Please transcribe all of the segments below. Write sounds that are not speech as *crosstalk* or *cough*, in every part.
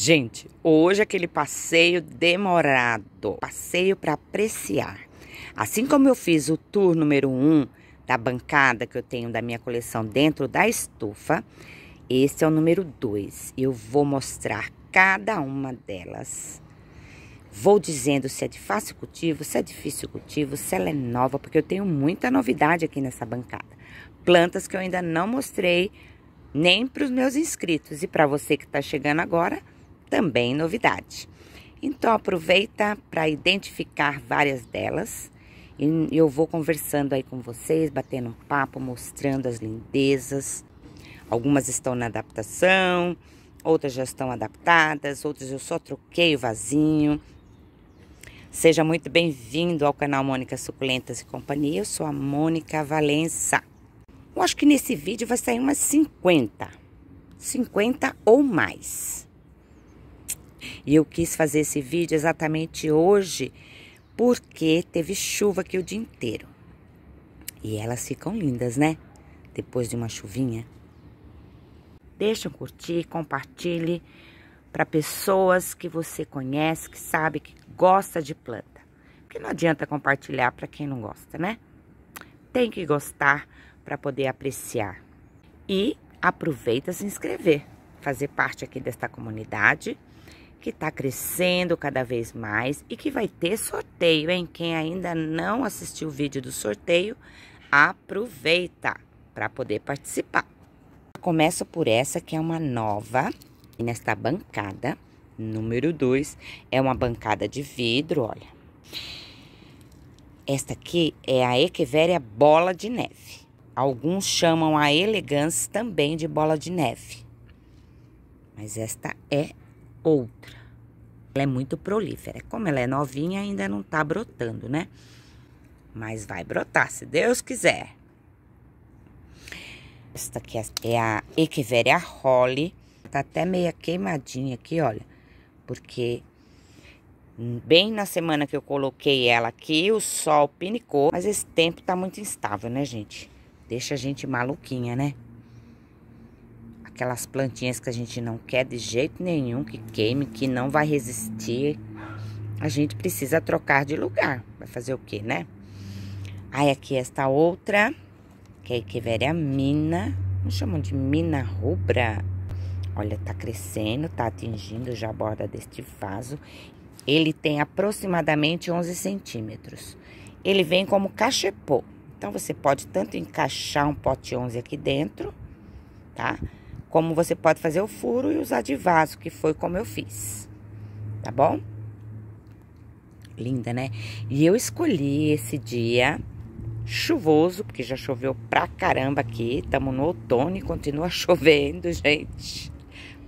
Gente, hoje aquele passeio demorado, passeio para apreciar. Assim como eu fiz o tour número 1 um da bancada que eu tenho da minha coleção dentro da estufa, esse é o número 2. Eu vou mostrar cada uma delas. Vou dizendo se é de fácil cultivo, se é difícil cultivo, se ela é nova, porque eu tenho muita novidade aqui nessa bancada. Plantas que eu ainda não mostrei nem para os meus inscritos e para você que está chegando agora, também novidade. Então aproveita para identificar várias delas e eu vou conversando aí com vocês, batendo um papo, mostrando as lindezas. Algumas estão na adaptação, outras já estão adaptadas, outras eu só troquei o vasinho. Seja muito bem-vindo ao canal Mônica Suculentas e Companhia. Eu sou a Mônica Valença. Eu acho que nesse vídeo vai sair umas 50, 50 ou mais. E eu quis fazer esse vídeo exatamente hoje porque teve chuva aqui o dia inteiro. E elas ficam lindas, né? Depois de uma chuvinha. Deixa um curtir, compartilhe para pessoas que você conhece, que sabe que gosta de planta. Porque não adianta compartilhar para quem não gosta, né? Tem que gostar para poder apreciar. E aproveita se inscrever, fazer parte aqui desta comunidade que está crescendo cada vez mais e que vai ter sorteio, hein? Quem ainda não assistiu o vídeo do sorteio, aproveita para poder participar. Começo por essa que é uma nova e nesta bancada, número 2, é uma bancada de vidro, olha. Esta aqui é a Echeveria Bola de Neve. Alguns chamam a elegância também de bola de neve. Mas esta é outra. Ela é muito prolífera. Como ela é novinha, ainda não tá brotando, né? Mas vai brotar, se Deus quiser. Esta aqui é, é a Equiveria Holly. Tá até meia queimadinha aqui, olha. Porque bem na semana que eu coloquei ela aqui, o sol pinicou. Mas esse tempo tá muito instável, né, gente? Deixa a gente maluquinha, né? aquelas plantinhas que a gente não quer de jeito nenhum, que queime, que não vai resistir. A gente precisa trocar de lugar. Vai fazer o quê, né? Aí aqui esta outra, que é Echeveria mina, não chamam de mina rubra. Olha, tá crescendo, tá atingindo já a borda deste vaso. Ele tem aproximadamente 11 centímetros. Ele vem como cachepô. Então, você pode tanto encaixar um pote 11 aqui dentro, tá? Como você pode fazer o furo e usar de vaso, que foi como eu fiz. Tá bom? Linda, né? E eu escolhi esse dia chuvoso, porque já choveu pra caramba aqui. Estamos no outono e continua *laughs* chovendo, gente.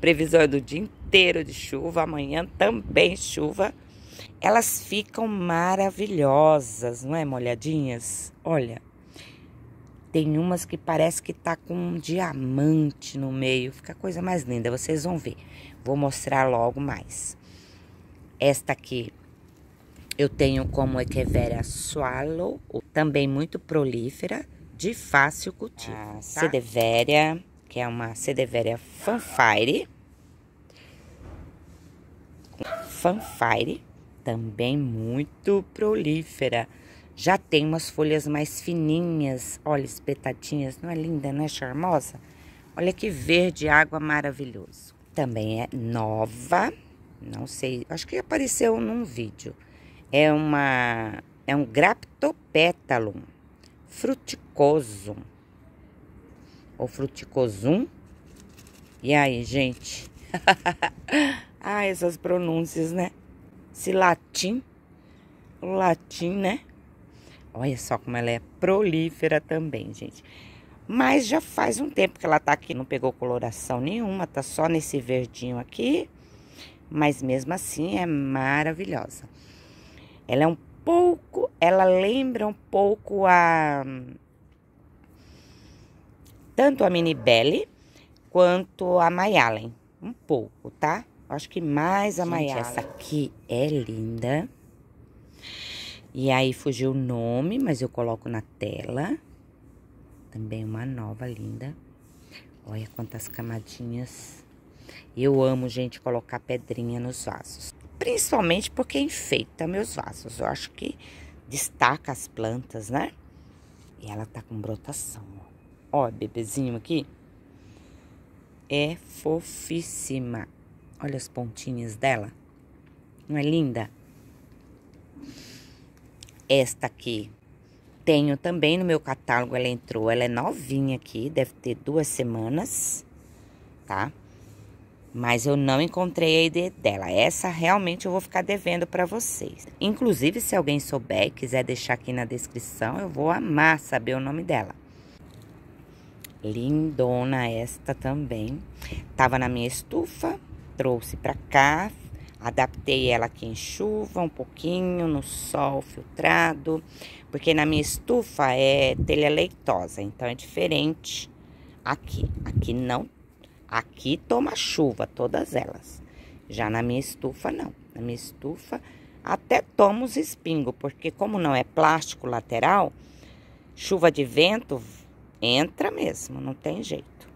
Previsão é do dia inteiro de chuva, amanhã também chuva. Elas ficam maravilhosas, não é, molhadinhas? Olha. Tem umas que parece que tá com um diamante no meio. Fica a coisa mais linda, vocês vão ver. Vou mostrar logo mais. Esta aqui eu tenho como Echeveria swallow, também muito prolífera, de fácil cultivo. A ah, tá? Cedeveria, que é uma Cedeveria fanfire. Fanfire, também muito prolífera. Já tem umas folhas mais fininhas, olha, espetadinhas. Não é linda, não é charmosa? Olha que verde água maravilhoso. Também é nova, não sei, acho que apareceu num vídeo. É uma é um graptopétalum fruticosum ou fruticosum. E aí, gente? *laughs* ah, essas pronúncias, né? Se latim, o latim, né? Olha só como ela é prolífera também, gente. Mas já faz um tempo que ela tá aqui, não pegou coloração nenhuma, tá só nesse verdinho aqui. Mas mesmo assim é maravilhosa. Ela é um pouco, ela lembra um pouco a tanto a Mini Belly quanto a Mayalen, um pouco, tá? Acho que mais a Mayalen. Essa aqui é linda. E aí fugiu o nome, mas eu coloco na tela. Também uma nova linda. Olha quantas camadinhas. Eu amo, gente, colocar pedrinha nos vasos. Principalmente porque enfeita meus vasos. Eu acho que destaca as plantas, né? E ela tá com brotação, ó. Ó, bebezinho aqui. É fofíssima. Olha as pontinhas dela. Não é linda? Esta aqui tenho também no meu catálogo, ela entrou, ela é novinha aqui, deve ter duas semanas, tá? Mas eu não encontrei a ID dela. Essa realmente eu vou ficar devendo para vocês. Inclusive, se alguém souber e quiser deixar aqui na descrição, eu vou amar saber o nome dela. Lindona esta também. Tava na minha estufa, trouxe para cá, Adaptei ela aqui em chuva, um pouquinho, no sol filtrado, porque na minha estufa é telha leitosa, então é diferente aqui. Aqui não, aqui toma chuva, todas elas. Já na minha estufa, não. Na minha estufa até toma os espingos, porque como não é plástico lateral, chuva de vento entra mesmo, não tem jeito,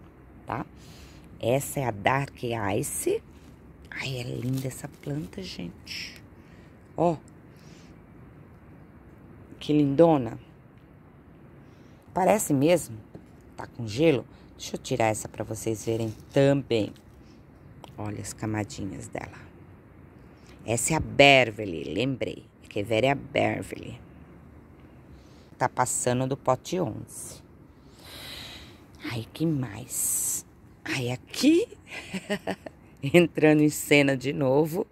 tá? Essa é a Dark Ice. Ai, é linda essa planta, gente. Ó. Que lindona. Parece mesmo. Tá com gelo. Deixa eu tirar essa para vocês verem também. Olha as camadinhas dela. Essa é a Beverly, lembrei. É que é a Beverly. Tá passando do pote 11. Ai, que mais? Ai, aqui... *laughs* *laughs* entrando em cena de novo,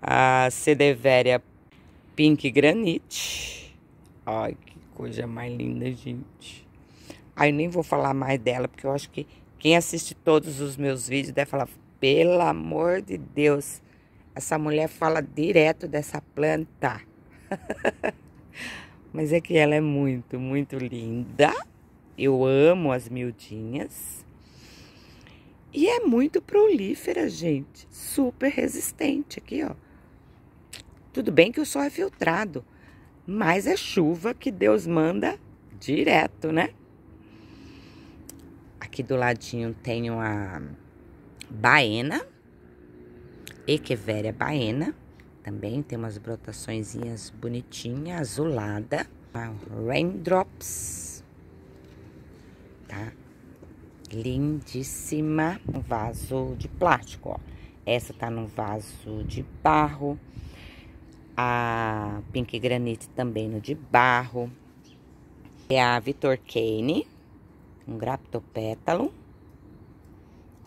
a Cedeveria Pink Granite. Ai, que coisa mais linda, gente. Aí nem vou falar mais dela, porque eu acho que quem assiste todos os meus vídeos deve falar, pelo amor de Deus, essa mulher fala direto dessa planta. *laughs* Mas é que ela é muito, muito linda. Eu amo as miudinhas. E é muito prolífera, gente. Super resistente aqui, ó. Tudo bem que o sol é filtrado, mas é chuva que Deus manda direto, né? Aqui do ladinho tenho a baena, equeveria baena. Também tem umas brotaçõezinhas bonitinhas, azulada. Raindrops, tá? lindíssima, um vaso de plástico, ó. Essa tá num vaso de barro. A Pink Granite também no de barro. É a Vitor Kane, um graptopétalo.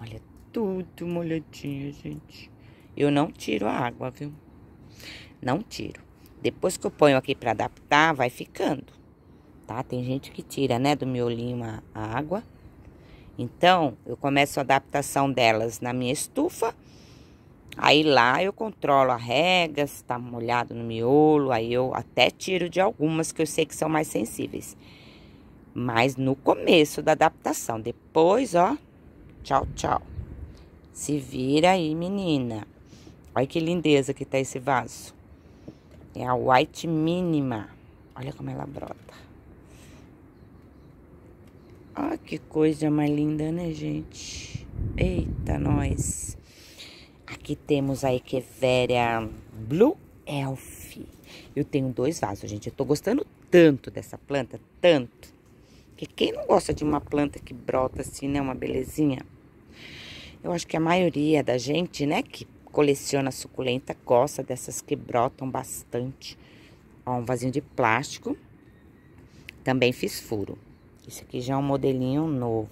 Olha, tudo molhadinho, gente. Eu não tiro a água, viu? Não tiro. Depois que eu ponho aqui para adaptar, vai ficando, tá? Tem gente que tira, né, do miolinho a água então, eu começo a adaptação delas na minha estufa. Aí lá eu controlo a rega, se tá molhado no miolo, aí eu até tiro de algumas que eu sei que são mais sensíveis. Mas no começo da adaptação, depois, ó, tchau, tchau. Se vira aí, menina. Olha que lindeza que tá esse vaso. É a white mínima. Olha como ela brota. Olha ah, que coisa mais linda, né, gente? Eita, nós. Aqui temos a Echeveria Blue Elf. Eu tenho dois vasos, gente. Eu tô gostando tanto dessa planta, tanto. Que quem não gosta de uma planta que brota assim, né? Uma belezinha. Eu acho que a maioria da gente, né, que coleciona suculenta, gosta dessas que brotam bastante. Ó, um vasinho de plástico. Também fiz furo esse aqui já é um modelinho novo,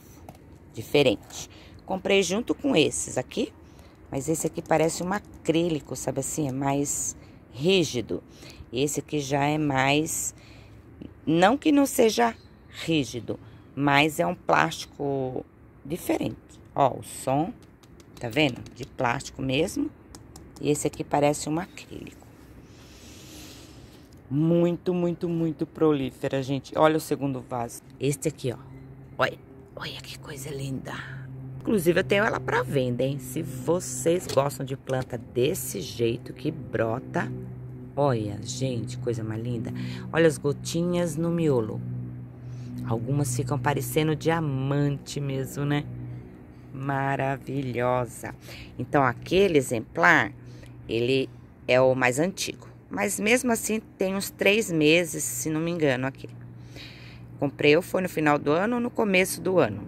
diferente. Comprei junto com esses aqui, mas esse aqui parece um acrílico, sabe assim? É mais rígido. Esse aqui já é mais... Não que não seja rígido, mas é um plástico diferente. Ó, o som, tá vendo? De plástico mesmo. E esse aqui parece um acrílico muito, muito, muito prolífera, gente. Olha o segundo vaso. Este aqui, ó. Olha, olha que coisa linda. Inclusive, eu tenho ela para venda, hein? Se vocês gostam de planta desse jeito que brota, olha, gente, coisa mais linda. Olha as gotinhas no miolo. Algumas ficam parecendo diamante mesmo, né? Maravilhosa. Então, aquele exemplar, ele é o mais antigo. Mas mesmo assim tem uns três meses, se não me engano, aqui. Comprei ou foi no final do ano ou no começo do ano.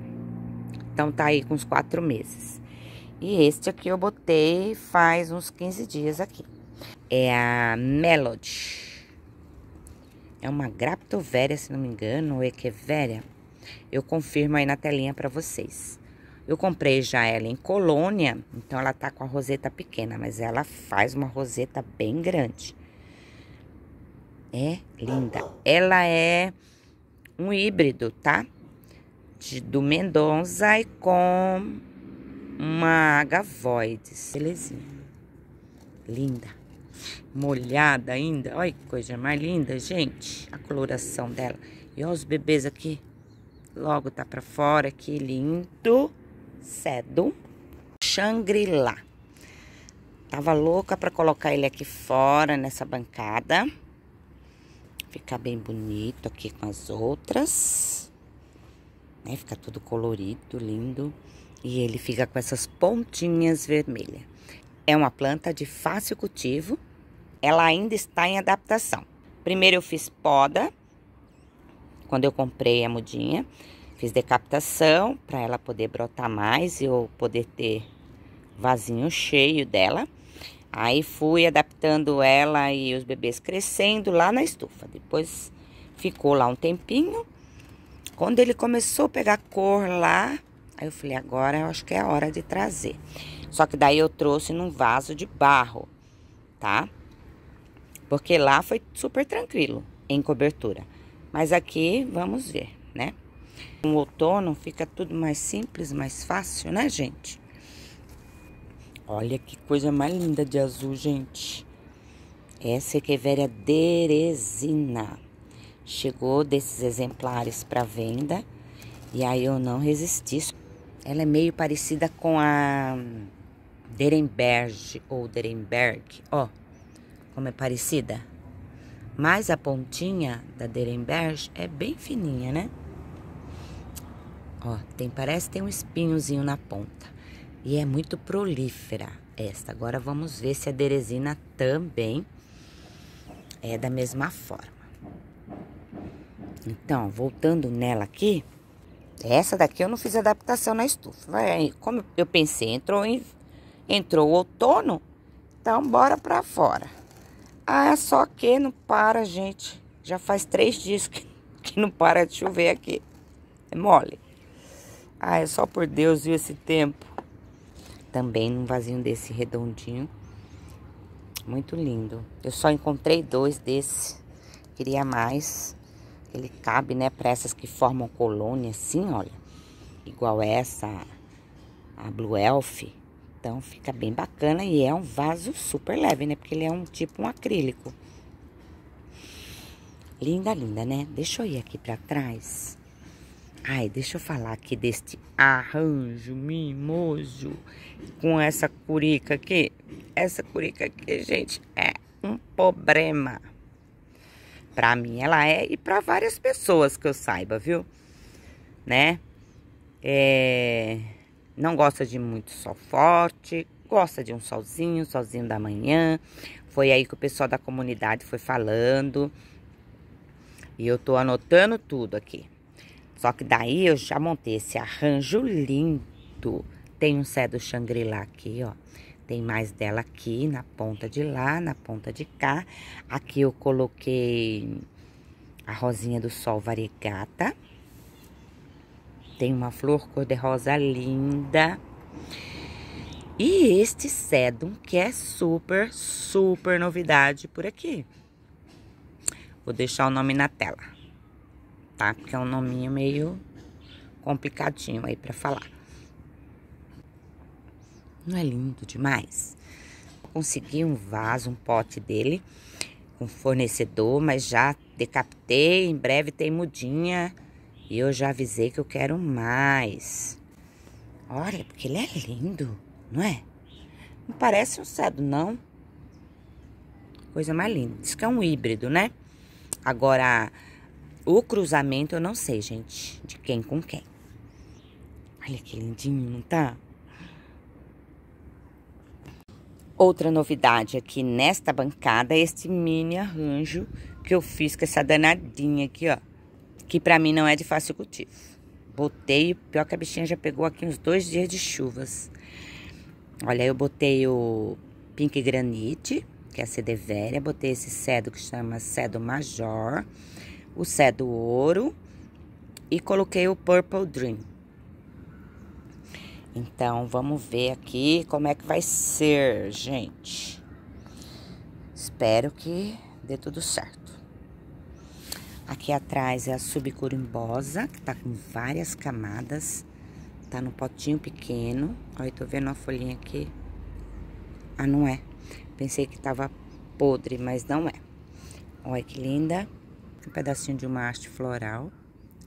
Então tá aí com uns quatro meses. E este aqui eu botei faz uns 15 dias aqui. É a Melody. É uma Graptovéria, se não me engano, ou é Echeveria. É eu confirmo aí na telinha para vocês. Eu comprei já ela em colônia, então ela tá com a roseta pequena, mas ela faz uma roseta bem grande é linda. Ela é um híbrido, tá? De, do Mendonça e com uma Gavoides, Belezinha. Linda. Molhada ainda. Olha que coisa mais linda, gente. A coloração dela. E olha os bebês aqui. Logo tá pra fora. Que lindo. Cedo. Shangri-La. Tava louca pra colocar ele aqui fora, nessa bancada. Ficar bem bonito aqui com as outras. Né? Fica tudo colorido, lindo. E ele fica com essas pontinhas vermelhas. É uma planta de fácil cultivo. Ela ainda está em adaptação. Primeiro eu fiz poda. Quando eu comprei a mudinha. Fiz decapitação para ela poder brotar mais e eu poder ter vasinho cheio dela. Aí fui adaptando ela e os bebês crescendo lá na estufa. Depois ficou lá um tempinho. Quando ele começou a pegar cor lá, aí eu falei, agora eu acho que é a hora de trazer. Só que daí eu trouxe num vaso de barro, tá? Porque lá foi super tranquilo em cobertura. Mas aqui vamos ver, né? No outono fica tudo mais simples, mais fácil, né, gente? Olha que coisa mais linda de azul, gente. Essa é velha Derezina. Chegou desses exemplares para venda e aí eu não resisti. Ela é meio parecida com a Derenberg ou Derenberg, ó. Como é parecida? Mas a pontinha da Derenberg é bem fininha, né? Ó, tem, parece que tem um espinhozinho na ponta e é muito prolífera esta. Agora vamos ver se a derezina também é da mesma forma. Então, voltando nela aqui, essa daqui eu não fiz adaptação na estufa. Vai, como eu pensei, entrou, em, entrou o outono, então bora pra fora. Ah, é só que não para, gente. Já faz três dias que, que não para de chover aqui. É mole. Ah, é só por Deus, viu, esse tempo também num vasinho desse redondinho. Muito lindo. Eu só encontrei dois desse. Queria mais. Ele cabe, né, para essas que formam colônia assim, olha. Igual essa, a Blue Elf. Então fica bem bacana e é um vaso super leve, né? Porque ele é um tipo um acrílico. Linda, linda, né? Deixa eu ir aqui para trás. Ai, deixa eu falar aqui deste arranjo mimoso com essa curica aqui. Essa curica aqui, gente, é um problema. Pra mim ela é e pra várias pessoas que eu saiba, viu? Né? É... Não gosta de muito sol forte, gosta de um solzinho, solzinho da manhã. Foi aí que o pessoal da comunidade foi falando. E eu tô anotando tudo aqui. Só que daí eu já montei esse arranjo lindo. Tem um cedo do lá aqui, ó. Tem mais dela aqui, na ponta de lá, na ponta de cá. Aqui eu coloquei a rosinha do sol variegata. Tem uma flor cor-de-rosa linda. E este sedum, que é super, super novidade por aqui. Vou deixar o nome na tela tá? Porque é um nominho meio complicadinho aí para falar. Não é lindo demais? Consegui um vaso, um pote dele, com fornecedor, mas já decapitei, em breve tem mudinha. E eu já avisei que eu quero mais. Olha, porque ele é lindo, não é? Não parece um cedo, não. Coisa mais linda. Diz que é um híbrido, né? Agora, o cruzamento eu não sei, gente, de quem com quem. Olha que lindinho, não tá? Outra novidade aqui nesta bancada é este mini arranjo que eu fiz com essa danadinha aqui, ó. Que pra mim não é de fácil cultivo. Botei, pior que a bichinha já pegou aqui uns dois dias de chuvas. Olha, eu botei o Pink Granite, que é a CD velha. Botei esse cedo que chama cedo major o Sé do Ouro e coloquei o Purple Dream. Então, vamos ver aqui como é que vai ser, gente. Espero que dê tudo certo. Aqui atrás é a subcurimbosa, que tá com várias camadas. Tá no potinho pequeno. Olha, tô vendo uma folhinha aqui. Ah, não é. Pensei que tava podre, mas não é. Olha que linda um pedacinho de uma haste floral,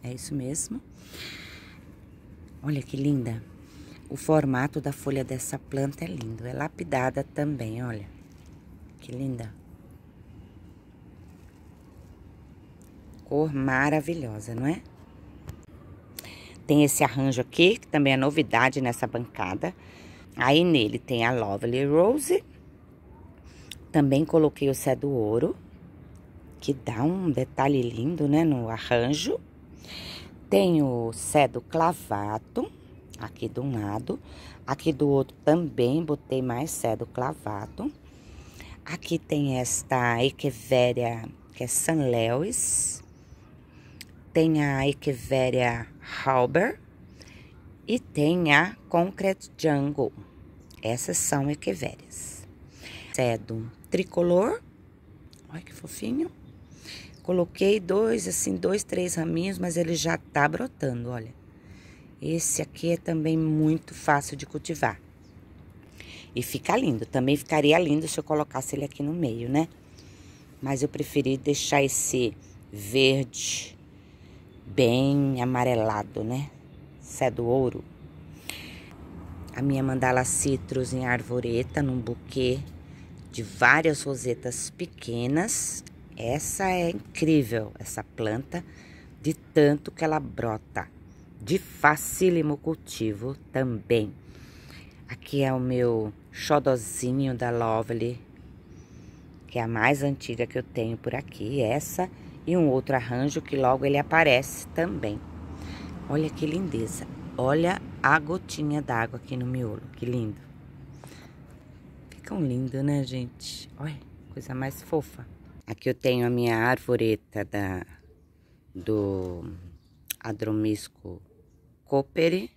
é isso mesmo. Olha que linda! O formato da folha dessa planta é lindo, é lapidada também, olha. Que linda! Cor maravilhosa, não é? Tem esse arranjo aqui, que também é novidade nessa bancada. Aí nele tem a Lovely Rose. Também coloquei o Cé do Ouro que dá um detalhe lindo, né, no arranjo. Tem o cedo clavato, aqui de um lado. Aqui do outro também botei mais cedo clavato. Aqui tem esta Echeveria, que é San Lewis. Tem a Echeveria Halber. E tem a Concrete Jungle. Essas são Echeverias. Cedo tricolor. Olha que fofinho. Coloquei dois, assim, dois, três raminhos, mas ele já tá brotando, olha. Esse aqui é também muito fácil de cultivar. E fica lindo. Também ficaria lindo se eu colocasse ele aqui no meio, né? Mas eu preferi deixar esse verde bem amarelado, né? Cé do ouro. A minha mandala citrus em arvoreta, num buquê de várias rosetas pequenas essa é incrível, essa planta, de tanto que ela brota. De facílimo cultivo também. Aqui é o meu xodozinho da Lovely, que é a mais antiga que eu tenho por aqui. Essa e um outro arranjo que logo ele aparece também. Olha que lindeza. Olha a gotinha d'água aqui no miolo. Que lindo. Ficam lindo, né, gente? Olha, coisa mais fofa. Aqui eu tenho a minha arvoreta da, do Adromisco cooperi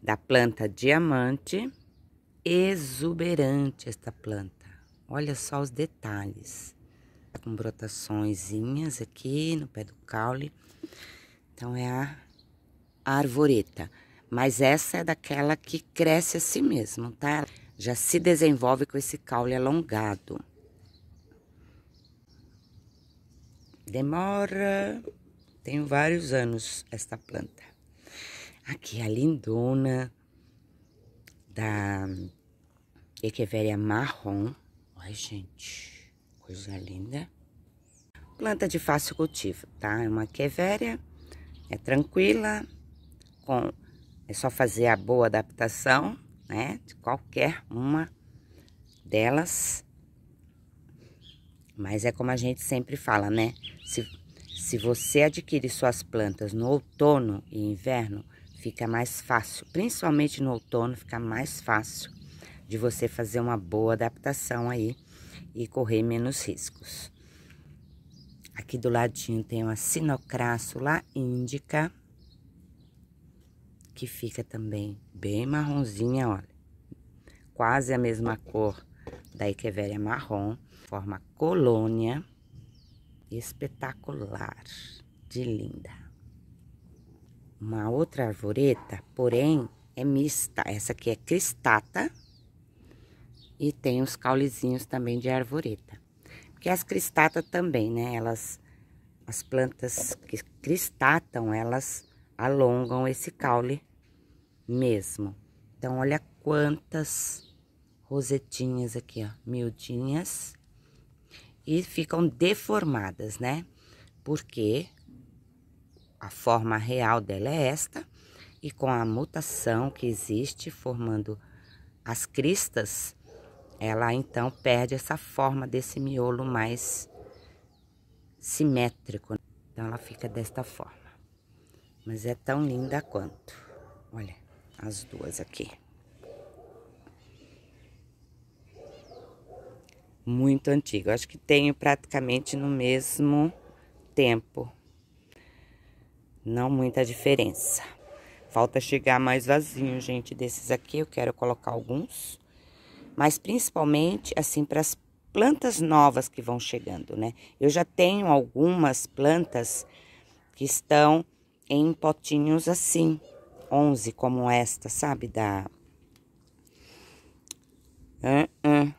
da planta diamante, exuberante esta planta. Olha só os detalhes. Tá com brotaçõezinhas aqui no pé do caule. Então é a, a arvoreta. Mas essa é daquela que cresce assim mesmo, tá? Já se desenvolve com esse caule alongado. demora. Tenho vários anos esta planta. Aqui é a lindona da Echeveria marrom. Olha, gente, coisa linda. Planta de fácil cultivo, tá? É uma Echeveria, é tranquila, com é só fazer a boa adaptação, né? De qualquer uma delas mas é como a gente sempre fala, né? Se, se você adquire suas plantas no outono e inverno, fica mais fácil, principalmente no outono, fica mais fácil de você fazer uma boa adaptação aí e correr menos riscos. Aqui do ladinho tem uma sinocrássula índica, que fica também bem marronzinha, olha. Quase a mesma cor da Echeveria marrom, forma colônia espetacular de linda. Uma outra arvoreta, porém, é mista. Essa aqui é cristata e tem os caulezinhos também de arvoreta. Porque as cristatas também, né? Elas, as plantas que cristatam, elas alongam esse caule mesmo. Então, olha quantas rosetinhas aqui, ó, miudinhas e ficam deformadas, né? Porque a forma real dela é esta e com a mutação que existe formando as cristas, ela então perde essa forma desse miolo mais simétrico. Né? Então ela fica desta forma. Mas é tão linda quanto. Olha as duas aqui. muito antigo. Acho que tenho praticamente no mesmo tempo. Não muita diferença. Falta chegar mais vazio, gente, desses aqui. Eu quero colocar alguns. Mas principalmente, assim, para as plantas novas que vão chegando, né? Eu já tenho algumas plantas que estão em potinhos assim, 11 como esta, sabe? Da. Uh -uh.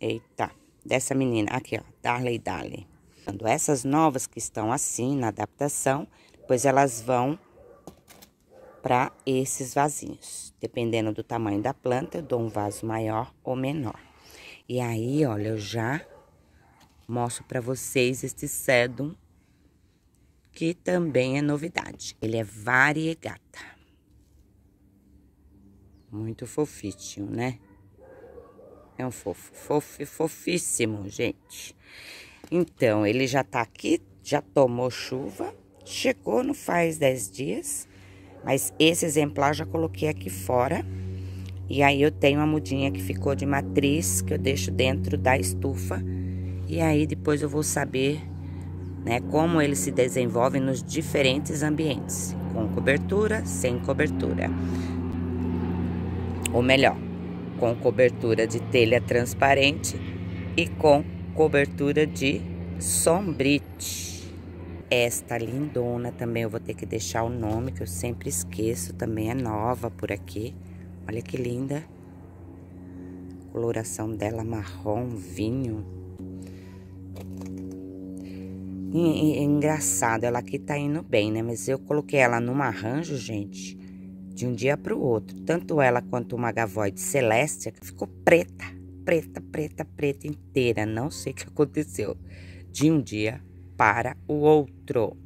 Eita dessa menina, aqui ó, Darley Darley. Essas novas que estão assim na adaptação, pois elas vão para esses vasinhos. Dependendo do tamanho da planta, eu dou um vaso maior ou menor. E aí, olha, eu já mostro para vocês este sedum, que também é novidade. Ele é variegata. Muito fofitinho, né? É um fofo, fofo, fofíssimo, gente. Então, ele já tá aqui, já tomou chuva, chegou não faz 10 dias, mas esse exemplar já coloquei aqui fora. E aí eu tenho uma mudinha que ficou de matriz, que eu deixo dentro da estufa. E aí depois eu vou saber né, como ele se desenvolve nos diferentes ambientes, com cobertura, sem cobertura. Ou melhor, com cobertura de telha transparente e com cobertura de sombrite. Esta lindona também eu vou ter que deixar o nome que eu sempre esqueço, também é nova por aqui. Olha que linda. A coloração dela marrom vinho. E, e, engraçado, ela aqui tá indo bem, né? Mas eu coloquei ela num arranjo, gente de um dia para o outro. Tanto ela quanto uma gavoide celeste ficou preta, preta, preta, preta inteira. Não sei o que aconteceu. De um dia para o outro.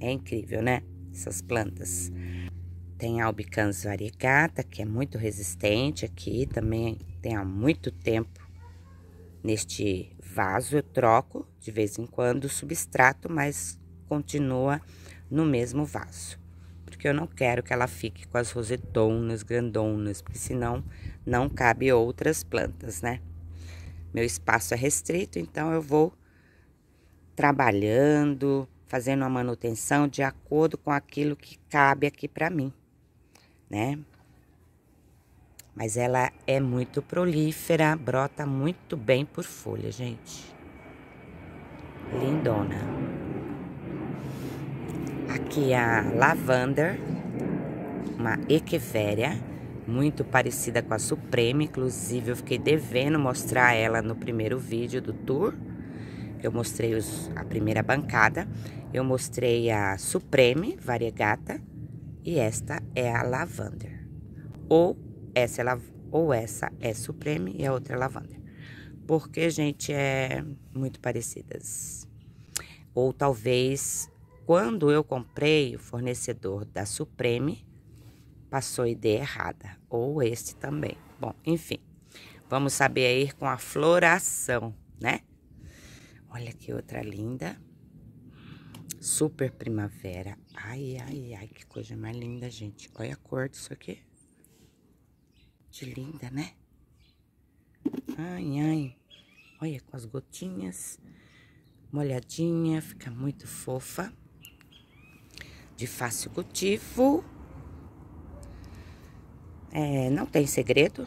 É incrível, né? Essas plantas. Tem a albicans variegata, que é muito resistente aqui. Também tem há muito tempo neste vaso. Eu troco de vez em quando o substrato, mas continua no mesmo vaso porque eu não quero que ela fique com as rosetonas grandonas, porque senão não cabe outras plantas, né? Meu espaço é restrito, então eu vou trabalhando, fazendo a manutenção de acordo com aquilo que cabe aqui para mim, né? Mas ela é muito prolífera, brota muito bem por folha, gente. Lindona. Aqui é a Lavander, uma equeféria muito parecida com a Supreme. Inclusive, eu fiquei devendo mostrar ela no primeiro vídeo do tour. Eu mostrei os, a primeira bancada. Eu mostrei a Supreme Variegata. E esta é a Lavander. Ou essa é, la, ou essa é Supreme e a outra é Lavander. Porque, gente, é muito parecidas. Ou talvez quando eu comprei, o fornecedor da Supreme passou ideia errada, ou este também. Bom, enfim, vamos saber aí com a floração, né? Olha que outra linda. Super primavera. Ai, ai, ai, que coisa mais linda, gente. Olha a cor disso aqui. Que linda, né? Ai, ai. Olha, com as gotinhas molhadinha, fica muito fofa de fácil cultivo. É, não tem segredo,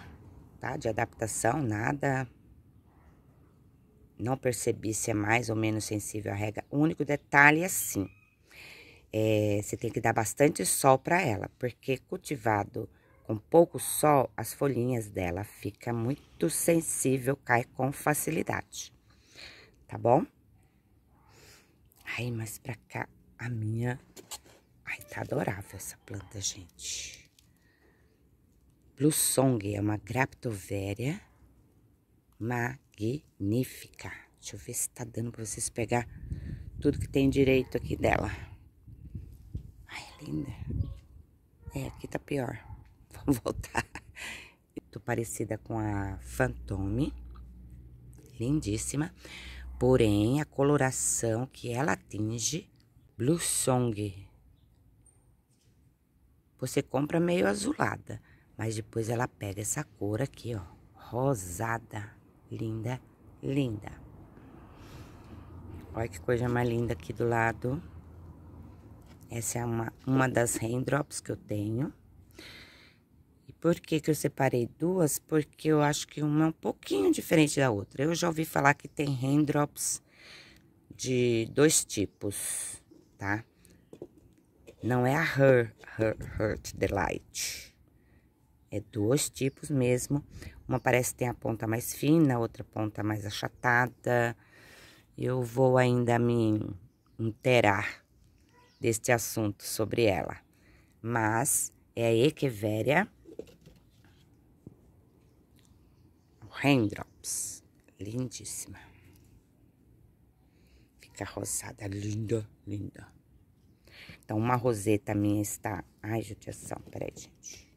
tá? De adaptação, nada. Não percebi se é mais ou menos sensível à rega. O único detalhe é assim. É, você tem que dar bastante sol para ela, porque cultivado com pouco sol, as folhinhas dela fica muito sensível, cai com facilidade. Tá bom? Aí, mas pra cá, a minha Ai, tá adorável essa planta, gente. Blue Song é uma Graptovéria magnífica. Deixa eu ver se tá dando pra vocês pegar tudo que tem direito aqui dela. Ai, é linda. É, aqui tá pior. Vamos *laughs* voltar. Tô parecida com a Fantome. Lindíssima. Porém, a coloração que ela atinge, Blue Song você compra meio azulada, mas depois ela pega essa cor aqui, ó, rosada. Linda, linda. Olha que coisa mais linda aqui do lado. Essa é uma, uma das raindrops que eu tenho. E por que que eu separei duas? Porque eu acho que uma é um pouquinho diferente da outra. Eu já ouvi falar que tem raindrops de dois tipos, tá? Não é a Her, Her, Hurt Delight. É dois tipos mesmo. Uma parece que tem a ponta mais fina, outra ponta mais achatada. Eu vou ainda me interar deste assunto sobre ela. Mas é a Echeveria Raindrops. Lindíssima. Fica rosada, linda, linda. Então, uma roseta minha está... Ai, judiação, peraí, gente.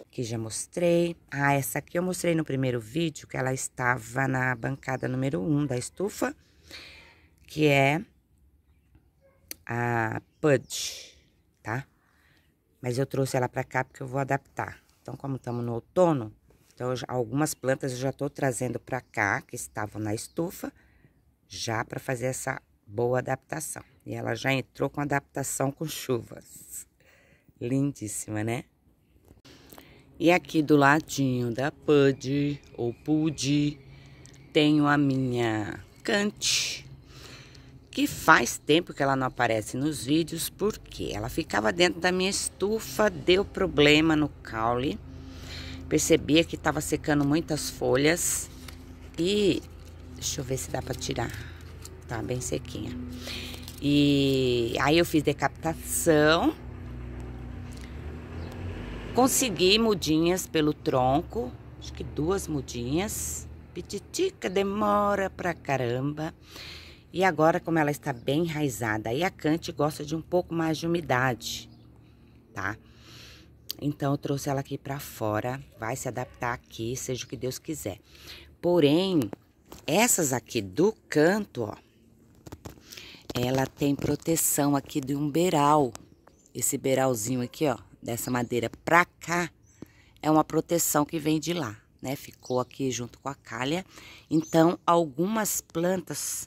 Aqui já mostrei. Ah, essa aqui eu mostrei no primeiro vídeo, que ela estava na bancada número 1 um da estufa, que é a Pudge, tá? Mas eu trouxe ela pra cá porque eu vou adaptar. Então, como estamos no outono, então já, algumas plantas eu já tô trazendo pra cá, que estavam na estufa, já para fazer essa boa adaptação. E ela já entrou com adaptação com chuvas. Lindíssima, né? E aqui do ladinho da Pud, ou Pud, tenho a minha Cante, que faz tempo que ela não aparece nos vídeos, porque ela ficava dentro da minha estufa, deu problema no caule, percebia que estava secando muitas folhas e... Deixa eu ver se dá para tirar. Tá bem sequinha. E aí eu fiz decapitação. Consegui mudinhas pelo tronco, acho que duas mudinhas. Pititica demora pra caramba. E agora, como ela está bem enraizada, e a cante gosta de um pouco mais de umidade, tá? Então, eu trouxe ela aqui pra fora, vai se adaptar aqui, seja o que Deus quiser. Porém, essas aqui do canto, ó, ela tem proteção aqui de um beiral. Esse beiralzinho aqui, ó, dessa madeira pra cá, é uma proteção que vem de lá, né? Ficou aqui junto com a calha. Então, algumas plantas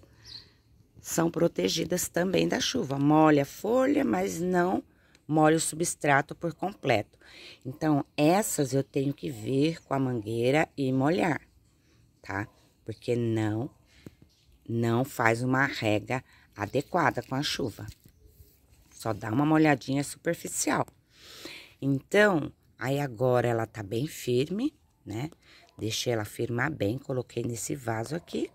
são protegidas também da chuva. Molha a folha, mas não molha o substrato por completo. Então, essas eu tenho que vir com a mangueira e molhar, tá? Porque não, não faz uma rega adequada com a chuva. Só dá uma molhadinha superficial. Então, aí agora ela tá bem firme, né? Deixei ela firmar bem, coloquei nesse vaso aqui.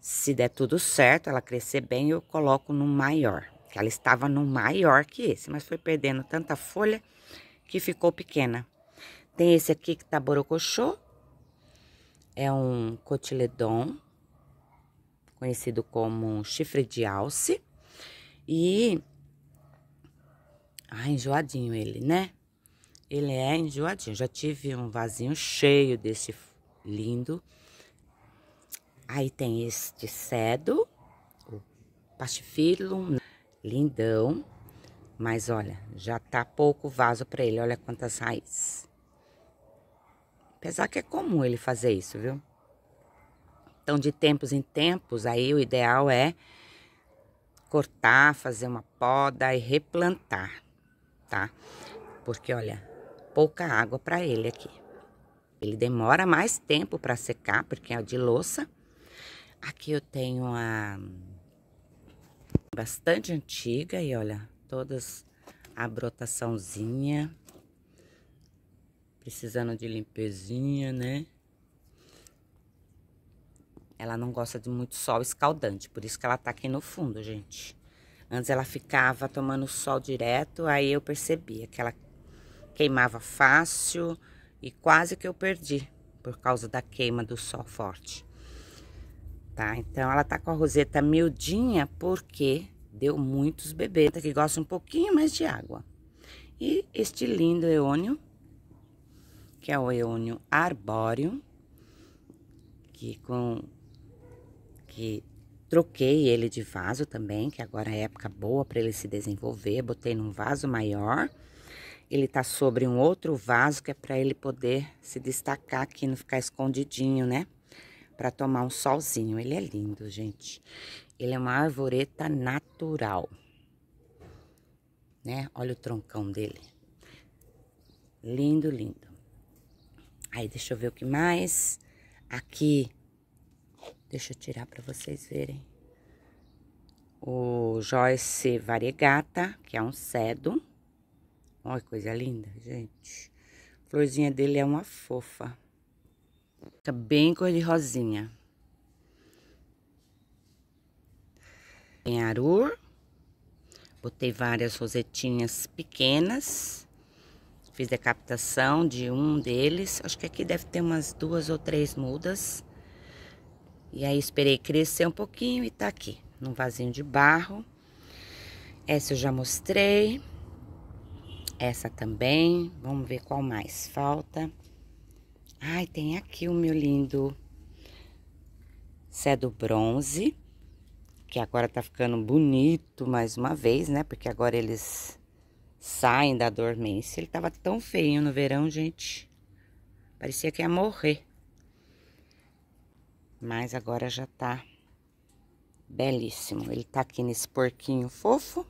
Se der tudo certo, ela crescer bem, eu coloco no maior. Que ela estava no maior que esse, mas foi perdendo tanta folha que ficou pequena. Tem esse aqui que tá borocochô. É um cotiledon, conhecido como chifre de alce. E. Ah, enjoadinho ele, né? Ele é enjoadinho. Já tive um vasinho cheio desse lindo. Aí tem este cedo, o pastifilum, lindão. Mas olha, já tá pouco vaso para ele. Olha quantas raízes. Apesar que é comum ele fazer isso, viu? Então, de tempos em tempos, aí o ideal é cortar, fazer uma poda e replantar, tá? Porque olha, pouca água para ele aqui. Ele demora mais tempo para secar, porque é de louça. Aqui eu tenho a bastante antiga e olha, todas a brotaçãozinha. Precisando de limpezinha, né? Ela não gosta de muito sol escaldante, por isso que ela tá aqui no fundo, gente. Antes ela ficava tomando sol direto, aí eu percebia que ela queimava fácil e quase que eu perdi por causa da queima do sol forte. Tá? Então ela tá com a roseta miudinha porque deu muitos bebês que gosta um pouquinho mais de água. E este lindo eônio, que é o eônio arbóreo, que com que troquei ele de vaso também, que agora é época boa para ele se desenvolver, botei num vaso maior. Ele tá sobre um outro vaso que é para ele poder se destacar aqui, não ficar escondidinho, né? Para tomar um solzinho. Ele é lindo, gente. Ele é uma arvoreta natural. Né? Olha o troncão dele. Lindo, lindo. Aí, deixa eu ver o que mais. Aqui Deixa eu tirar para vocês verem. O Joyce Variegata, que é um cedo. Olha que coisa linda, gente. A florzinha dele é uma fofa. Fica bem cor de rosinha. Tem arur. Botei várias rosetinhas pequenas. Fiz decapitação de um deles. Acho que aqui deve ter umas duas ou três mudas. E aí esperei crescer um pouquinho e tá aqui, num vasinho de barro. Essa eu já mostrei. Essa também. Vamos ver qual mais falta. Ai, tem aqui o meu lindo cedo bronze, que agora tá ficando bonito mais uma vez, né? Porque agora eles saem da dormência. Ele tava tão feio no verão, gente. Parecia que ia morrer. Mas agora já tá belíssimo. Ele tá aqui nesse porquinho fofo.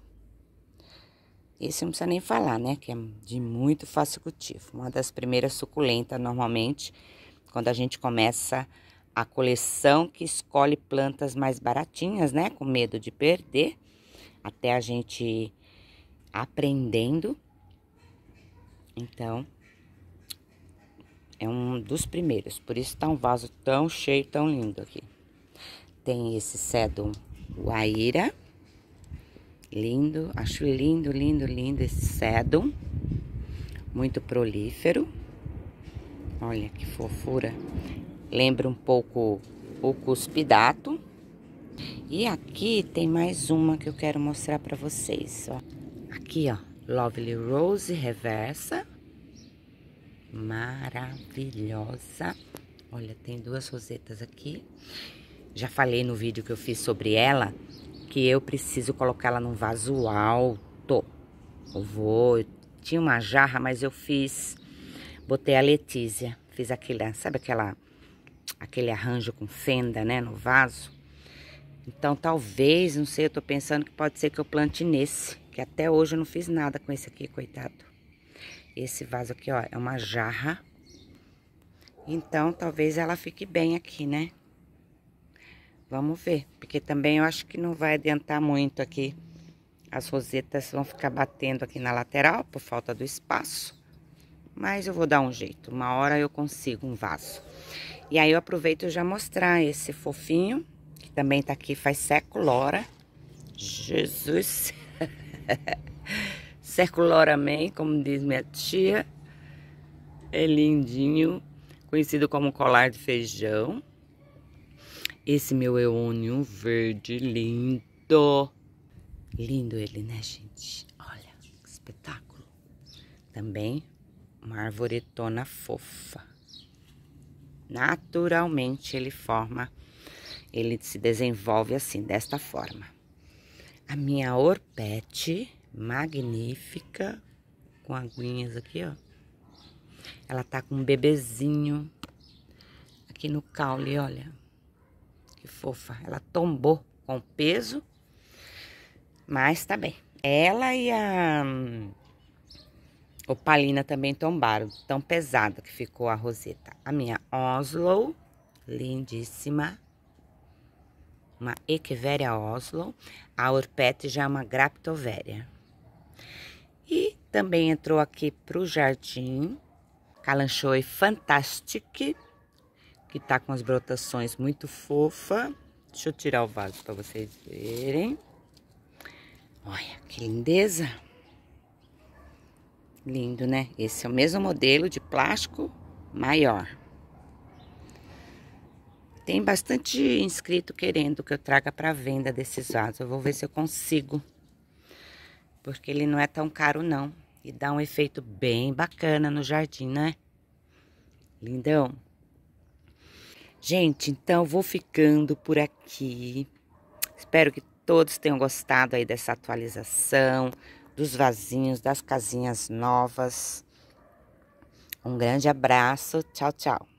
Esse não precisa nem falar, né? Que é de muito fácil cultivo. Uma das primeiras suculentas, normalmente, quando a gente começa a coleção que escolhe plantas mais baratinhas, né? Com medo de perder, até a gente aprendendo. Então, é um dos primeiros, por isso tá um vaso tão cheio, tão lindo aqui. Tem esse cedo Guaíra. Lindo, acho lindo, lindo, lindo esse cedo. Muito prolífero. Olha que fofura. Lembra um pouco o cuspidato. E aqui tem mais uma que eu quero mostrar para vocês, ó. Aqui, ó, Lovely Rose Reversa maravilhosa. Olha, tem duas rosetas aqui. Já falei no vídeo que eu fiz sobre ela que eu preciso colocá-la num vaso alto. Eu vou, eu tinha uma jarra, mas eu fiz, botei a Letícia, fiz aquele, sabe aquela aquele arranjo com fenda, né, no vaso. Então, talvez, não sei, eu tô pensando que pode ser que eu plante nesse, que até hoje eu não fiz nada com esse aqui, coitado. Esse vaso aqui, ó, é uma jarra. Então, talvez ela fique bem aqui, né? Vamos ver, porque também eu acho que não vai adiantar muito aqui. As rosetas vão ficar batendo aqui na lateral por falta do espaço. Mas eu vou dar um jeito, uma hora eu consigo um vaso. E aí eu aproveito já mostrar esse fofinho, que também tá aqui faz século, hora. Jesus! *laughs* Circularmente, como diz minha tia, é lindinho, conhecido como colar de feijão. Esse meu eônio verde lindo. Lindo ele, né, gente? Olha, que espetáculo. Também uma arvoretona fofa. Naturalmente ele forma, ele se desenvolve assim, desta forma. A minha orpete magnífica, com aguinhas aqui, ó. Ela tá com um bebezinho aqui no caule, olha. Que fofa. Ela tombou com peso, mas tá bem. Ela e a opalina também tombaram, tão pesada que ficou a roseta. A minha Oslo, lindíssima. Uma Echeveria Oslo. A Orpete já é uma Graptoveria. E também entrou aqui para o jardim. Calanchoe Fantastic, que tá com as brotações muito fofa. Deixa eu tirar o vaso para vocês verem. Olha que lindeza. Lindo, né? Esse é o mesmo modelo de plástico maior. Tem bastante inscrito querendo que eu traga para venda desses vasos. Eu vou ver se eu consigo porque ele não é tão caro não. E dá um efeito bem bacana no jardim, né? Lindão. Gente, então vou ficando por aqui. Espero que todos tenham gostado aí dessa atualização, dos vasinhos, das casinhas novas. Um grande abraço. Tchau, tchau.